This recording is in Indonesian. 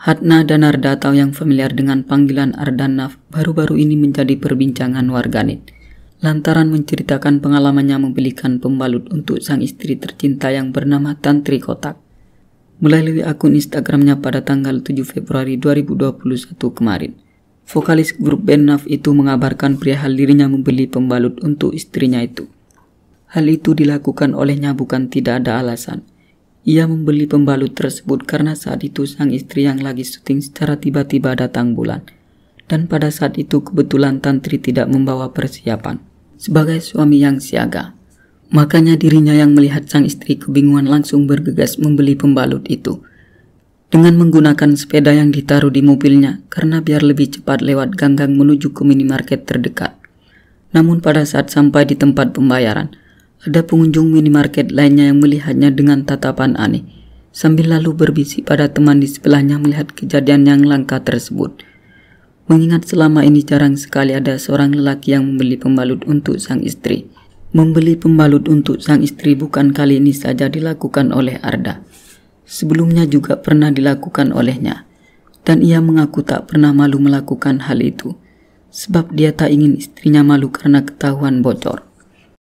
Hatna dan Arda yang familiar dengan panggilan Ardanaf baru-baru ini menjadi perbincangan warganet. Lantaran menceritakan pengalamannya membelikan pembalut untuk sang istri tercinta yang bernama Tantri Kotak. Melalui akun Instagramnya pada tanggal 7 Februari 2021 kemarin. Vokalis grup band Naf itu mengabarkan perihal dirinya membeli pembalut untuk istrinya itu. Hal itu dilakukan olehnya bukan tidak ada alasan. Ia membeli pembalut tersebut karena saat itu sang istri yang lagi syuting secara tiba-tiba datang bulan. Dan pada saat itu kebetulan Tantri tidak membawa persiapan. Sebagai suami yang siaga, Makanya dirinya yang melihat sang istri kebingungan langsung bergegas membeli pembalut itu. Dengan menggunakan sepeda yang ditaruh di mobilnya karena biar lebih cepat lewat ganggang menuju ke minimarket terdekat. Namun pada saat sampai di tempat pembayaran, ada pengunjung minimarket lainnya yang melihatnya dengan tatapan aneh, sambil lalu berbisik pada teman di sebelahnya melihat kejadian yang langka tersebut. Mengingat selama ini jarang sekali ada seorang lelaki yang membeli pembalut untuk sang istri. Membeli pembalut untuk sang istri bukan kali ini saja dilakukan oleh Arda. Sebelumnya juga pernah dilakukan olehnya. Dan ia mengaku tak pernah malu melakukan hal itu. Sebab dia tak ingin istrinya malu karena ketahuan bocor.